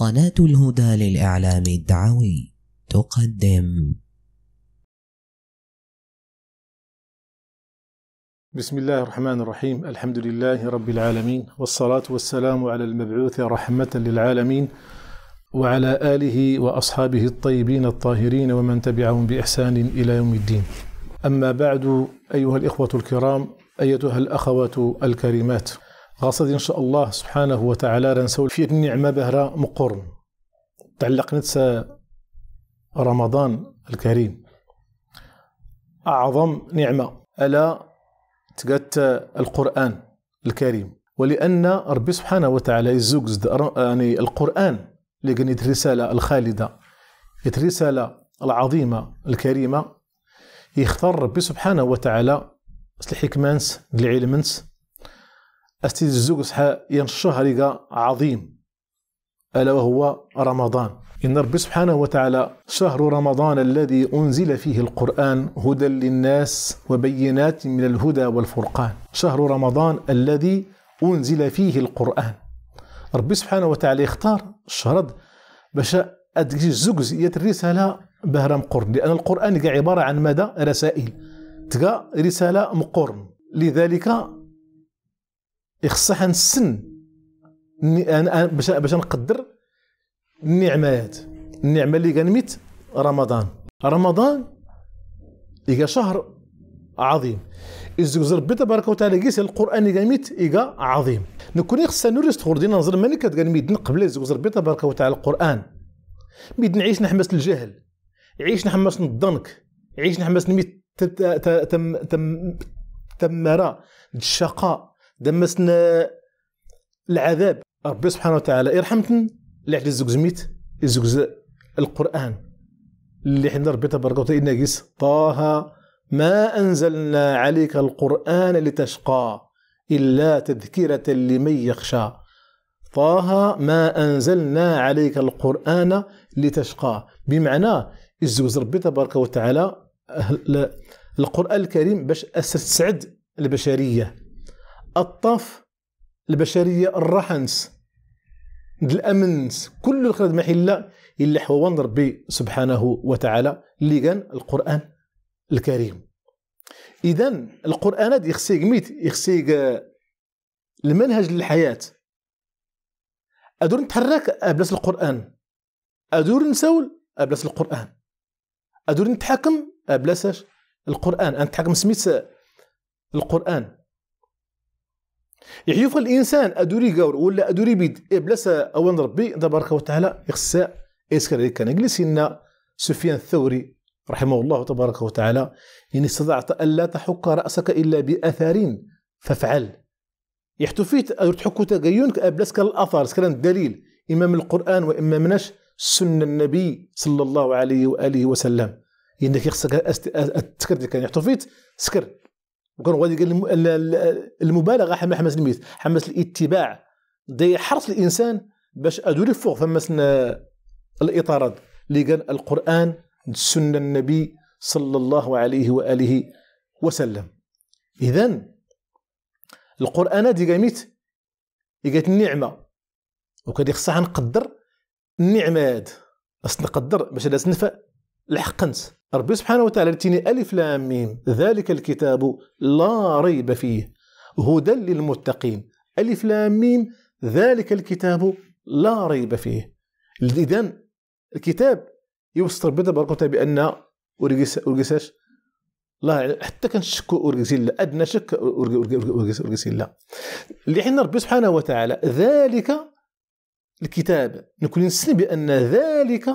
قناة الهدى للإعلام الدعوي تقدم بسم الله الرحمن الرحيم الحمد لله رب العالمين والصلاة والسلام على المبعوث رحمة للعالمين وعلى آله وأصحابه الطيبين الطاهرين ومن تبعهم بإحسان إلى يوم الدين أما بعد أيها الإخوة الكرام أيتها الأخوات الكريمات غاصد إن شاء الله سبحانه وتعالى رنسول في النعمة بهرا مقرن تعلق نتسى رمضان الكريم أعظم نعمة ألا تقات القرآن الكريم ولأن ربي سبحانه وتعالى يزوجز يعني القرآن اللي كان الرسالة الخالدة الرسالة العظيمة الكريمة يختار ربي سبحانه وتعالى الحكمانس العلمنس استيزوك صحا ينشهر عظيم ألا وهو رمضان إن ربي سبحانه وتعالى شهر رمضان الذي أنزل فيه القرآن هدى للناس وبينات من الهدى والفرقان شهر رمضان الذي أنزل فيه القرآن ربي سبحانه وتعالى اختار الشهر باش أدجي الزوكز الرسالة بهرم قرن لأن القرآن عبارة عن مدى رسائل تقى رسالة مقرن لذلك يخصها نسن باش باش نقدر النعمات النعمه اللي كنميت رمضان رمضان إيجا شهر عظيم إزوز ربي تبارك وتعالى كيس القرآن إيجا ميت إيجا عظيم نكون خصنا نوريس دينا نظر ماني كتقال ميدن قبل إزوز ربي تبارك وتعالى القرآن ميدن عيش نحمس الجهل عيش نحمس الضنك عيش نحمس نميت تم تم تم تمرا الشقاء دمسنا آه، العذاب ربي سبحانه وتعالى يرحمتن اللي حد زميت يزقز القران اللي حنا ربي تبارك وتعالى قيس طه ما انزلنا عليك القران لتشقى الا تذكره لمن يخشى طه ما انزلنا عليك القران لتشقى بمعنى يزوز ربي تبارك وتعالى القران الكريم باش اسر تسعد البشريه الطف البشريه الرحنس الامنس كل الخلد محلة إلا حوان ربي سبحانه وتعالى اللي كان القرآن الكريم إذا القرآن هذا يخصيك ميت يخصيك آه، المنهج للحياة أدور نتحرك أبلاس القرآن أدور نسول أبلاس القرآن أدور نتحكم أبلس القرآن تحكم سميت القرآن يعيوف الانسان ادوري غور ولا ادوري بيد إيه او اوان ربي تبارك وتعالى يخصا يسكر كان يجلس سفيان الثوري رحمه الله تبارك وتعالى ان استطعت الا تحك راسك الا باثار فافعل يحتفيت تحك تغيونك ابلاسك أه، الاثار سكران الدليل اما من القران واما منش سنه النبي صلى الله عليه واله وسلم انك يخصك التكر كان يحتفيت سكر وكان غادي المبالغه حماس الميت حماس الاتباع دي حرص الانسان باش ادوري فوق فماس الاطارات اللي قال القران السنه النبي صلى الله عليه واله وسلم اذا القران دي قامت قالت النعمه وكان خصها نقدر النعمه هاد بس نقدر باش تنفع لحقنت ربي سبحانه وتعالى تيني ألف لام ميم ذلك الكتاب لا ريب فيه هدى للمتقين ألف لام ميم ذلك الكتاب لا ريب فيه إذا الكتاب يوصل ربي تبارك وتعالى بأن ورقساش لا حتى كنشكو لا ادنى شك اللي لان ربي سبحانه وتعالى ذلك الكتاب نكون نسلم بان ذلك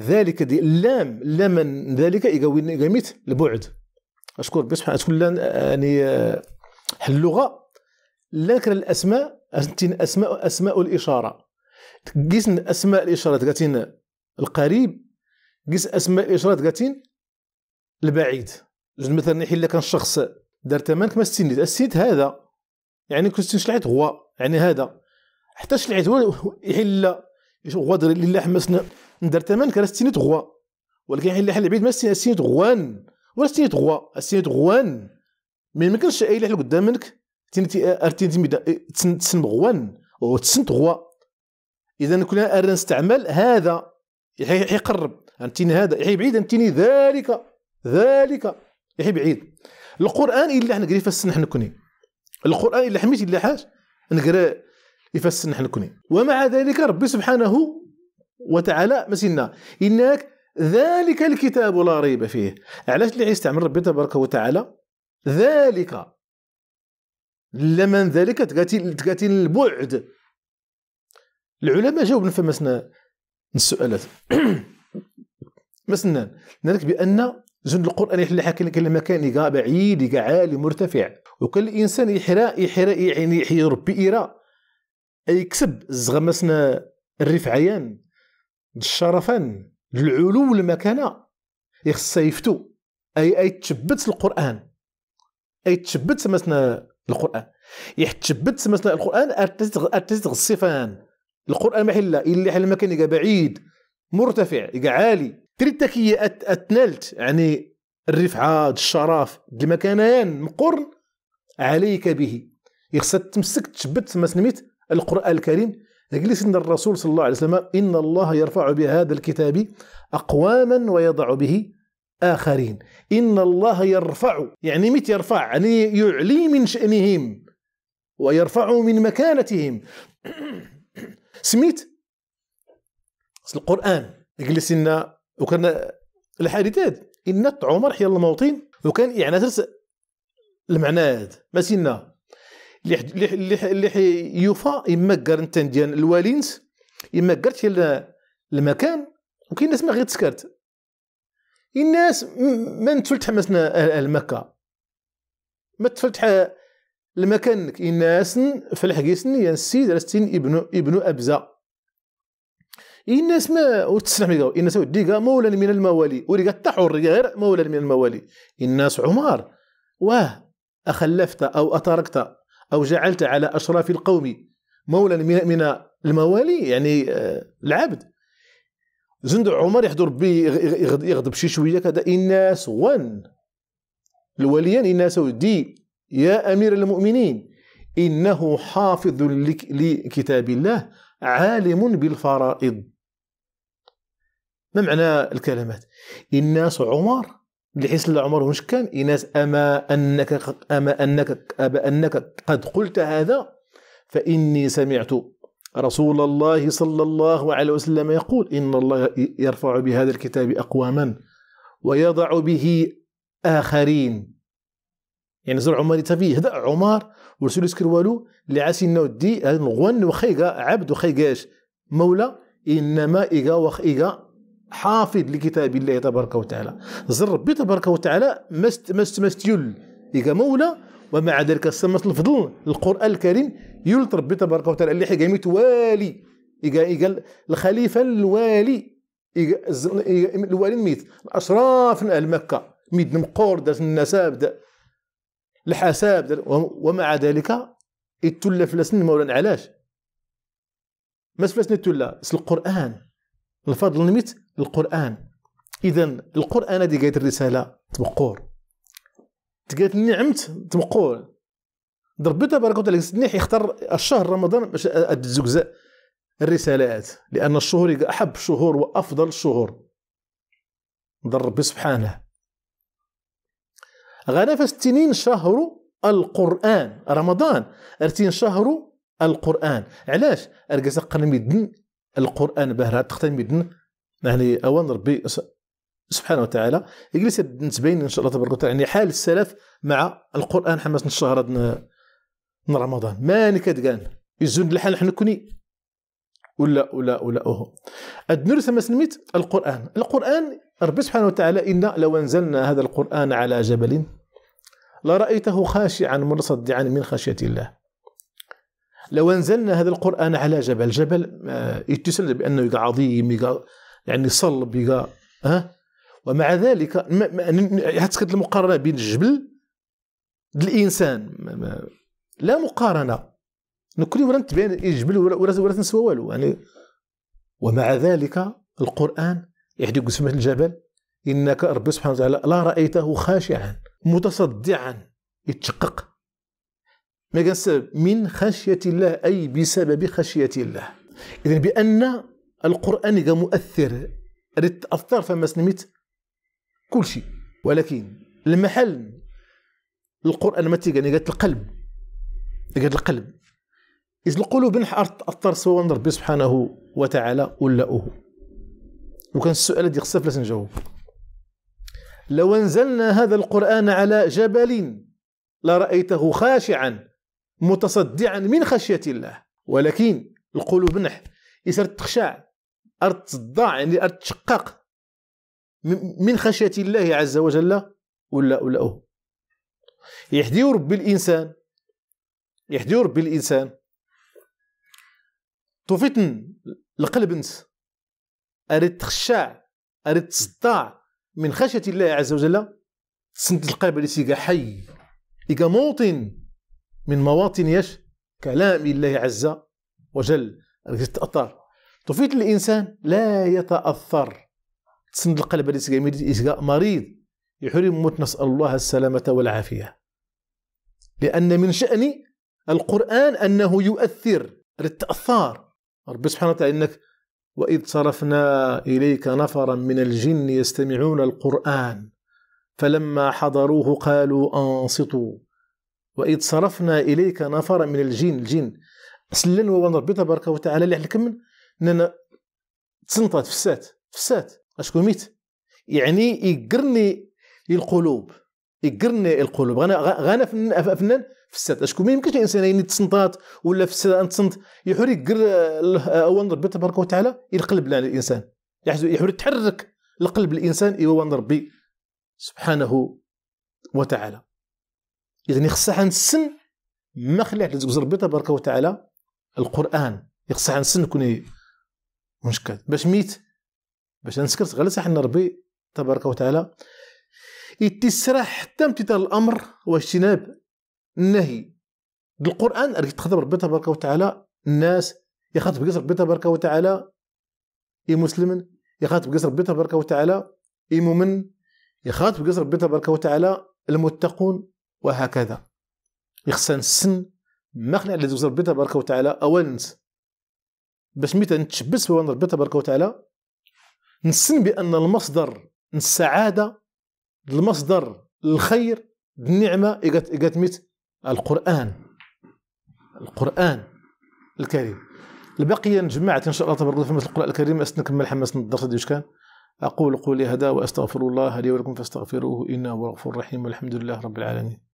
ذلك دي لام لمن ذلك يقوينا البعد اشكر بصح تكون يعني آه، اللغه لكن الاسماء اسماء اسماء الاشاره قيس اسماء الاشاره قاتين القريب قيس اسماء الاشاره قاتين البعيد مثلا نحي لك الشخص دار تمانك ما السند السيد هذا يعني كنت شلعت هو يعني هذا حتى شلعت هو يحل غدر لله حمسنا ندار ثمن كرا 60 تغوا ولكن حل حل العبيد ما 60 غوان ولا 60 تغوا 60 غوان ما يمكنش اي لحل قدام منك تنتي ارتين تميدا تسن غوان تسن تغوا اذا كنا نستعمل هذا يقرب انتين هذا يحي بعيد انتيني ذلك ذلك يحي بعيد القران الا حنا نقري فسن نحن كوني القران الا حميت الا حاج نقرا يفسن نحن كوني ومع ذلك ربي سبحانه وتعالى مسنا إنك ذلك الكتاب لا ريب فيه علاش اللي يستعمل ربي تبارك وتعالى ذلك لمن ذلك تقاتل تقاتل البعد العلماء جاوبنا فمسنا السؤالات مسنا ذلك بان زند القران يحل حكي لك المكان يقع بعيد يقع عالي مرتفع وكل انسان يحرى يحرى يعني يحيي ربي يرى يكسب الزغمسنا الرفعيان الشرفا للعلو والمكانه يخصها يفتو اي اي تشبت القران اي تشبت مثلا القران يحتشبت مثلا القران ارتزغ الصفان القران محله الا حل المكان يقى بعيد مرتفع يقى عالي تريد كي اتنلت يعني الرفعه الشرف المكانين مقرن عليك به يخصك تمسك تشبت مثلا القران الكريم نجلس عند الرسول صلى الله عليه وسلم إن الله يرفع بهذا الكتاب أقواما ويضع به آخرين إن الله يرفع يعني مت يرفع يعني يعلي من شأنهم ويرفع من مكانتهم سميت القرآن نجلس لنا وكان الحادثات إن عمر حي الموطن وكان يعني المعنى المعناد ما سينا اللي اللي اللي يوفى اما كارنتين ديال الوالينس اما كارت ديال المكان وكاين ناس ما غير تسكرت الناس ما نتفل تحمسنا المكة ما تفل لمكانك الناس في الحقيسن يا السيد راستين ابن ابن ابزه الناس ما وتسلم يقاو الناس وديكا مولا من الموالي وريكا حر غير مولا من الموالي الناس عمر واه اخلفت او اتركت أو جعلت على أشراف القوم مولا من الموالي يعني آه، العبد زند عمر يحضر بي يغضب شي شويه كذا الناس ون الوليان الناس دي يا امير المؤمنين انه حافظ لكتاب الله عالم بالفرائض ما معنى الكلمات الناس عمر لحسن العمر واش كان ايناس أما أنك أما أنك أبا أنك قد قلت هذا فإني سمعت رسول الله صلى الله عليه وسلم يقول إن الله يرفع بهذا الكتاب أقواما ويضع به آخرين يعني زر عمر تفي هذا عمر ورسول يسكر والو انه نودي غون وخيغا عبد وخيغاش مولى إنما إيغا وخ حافظ لكتاب الله تبارك وتعالى زر ربي تبارك وتعالى مست مست مست يل إيكا مولى ومع ذلك سمت الفضل القرآن الكريم يل ربي تبارك وتعالى اللي حيقا والي إيكا إيكا الخليفة الوالي الوالي ميت الأشراف مكة ميت مقور داس النساب دا الحساب ومع ذلك يتولى فلسن مولانا علاش ما فلسن تلا القرآن الفضل نميت القران اذا القران هذه قايت الرساله تبقور تقالت نعمت تبقور ربي تبارك وتعالى سنيح يختار الشهر رمضان باش تزكزا الرسالات لان الشهور احب الشهور وافضل الشهور ضرب ربي سبحانه غانا فستنين شهر القران رمضان ارتين شهر القران علاش ارقص قنميدن القران بهرها تختم بدن يعني اوان ربي سبحانه وتعالى يجلس نتبين ان شاء الله تبارك وتعالى يعني حال السلف مع القران حماس الشهر من رمضان ماني كتقان يزون الحال حنا كوني ولا ولا ولا اوه ادنرس ما سميت القران القران ربي سبحانه وتعالى ان لو انزلنا هذا القران على جبل لرايته خاشعا مرصدعا من خشيه الله لو انزلنا هذا القران على جبل جبل آه، يتسلى بانه يقع عظيم يقع يعني صلب يقع ها ومع ذلك حتى يعني كانت المقارنه بين الجبل الانسان لا مقارنه نكون ولا نتبين الجبل ولا ولا تنسوا والو يعني ومع ذلك القران يحدق سمه الجبل انك ربي سبحانه وتعالى لا رايته خاشعا متصدعا يتشقق السبب من خشية الله أي بسبب خشية الله إذن بأن القرآن مؤثر أثر فما سنميت كل شيء ولكن المحل القرآن ما تيجي قالت القلب قالت القلب إذ القلوب نحار تأثر سواء من ربي سبحانه وتعالى ولا أهو وكان السؤال اللي خصنا لسن نجاوب لو أنزلنا هذا القرآن على جبل لرأيته خاشعا متصدعا من خشية الله ولكن القلوب نح يصير تخشع أرض تصدع يعني أرض تشقق من خشية الله عز وجل ولا ولا أو يحدي ربي الإنسان يحدي ربي الإنسان توفيتن القلب انت أريد تخشع أريد تصدع من خشية الله عز وجل تسند القلب اللي تيقى حي يقى موطن من مواطن يش كلام الله عز وجل تتأثر تفيد الإنسان لا يتأثر تسند القلب إسقاء مريض يحرم موت نسأل الله السلامة والعافية لأن من شأن القرآن أنه يؤثر التأثار ربي سبحانه وتعالى إنك وإذ صرفنا إليك نفرا من الجن يستمعون القرآن فلما حضروه قالوا أنصتوا واذ صرفنا اليك نفرا من الجن الجن سلن وان ربي تبارك وتعالى اللي حكم اننا تسنطت فسات فسات اشكون ميت يعني يقرني القلوب يقرني القلوب غانا غانا فنان فسات اشكون ما يمكنش الانسان يعني تسنطات ولا فسات تسنط يحور يقر اوان آه، ربي تبارك وتعالى القلب لان الانسان يحور يتحرك القلب الانسان ايوا ربي سبحانه وتعالى اذا خصها نسن ما خلات لك ربي تبارك وتعالى القران يخصها نسن كوني مشكل باش ميت باش نسكرت غير ان ربي تبارك وتعالى يتسرح حتى امتثال الامر واجتناب النهي القران راك تخدم ربي تبارك وتعالى الناس يخاطب قصر ربي تبارك وتعالى اي مسلم يخاطب قصر ربي تبارك وتعالى اي مؤمن يخاطب قصر ربي تبارك وتعالى المتقون وهكذا يخصنا نسن مخنا على زوز ربي تبارك وتعالى اوانس باش متى نتشبس بوان ربي تبارك وتعالى نسن بان المصدر السعاده المصدر الخير النعمه اجات ميت القران القران الكريم البقيه نجمع ان شاء الله تبارك الله في القران الكريم اسنكمل حماس الدرس ديال كان اقول قولي هذا واستغفر الله لي ولكم فاستغفروه انه هو الغفور الرحيم والحمد لله رب العالمين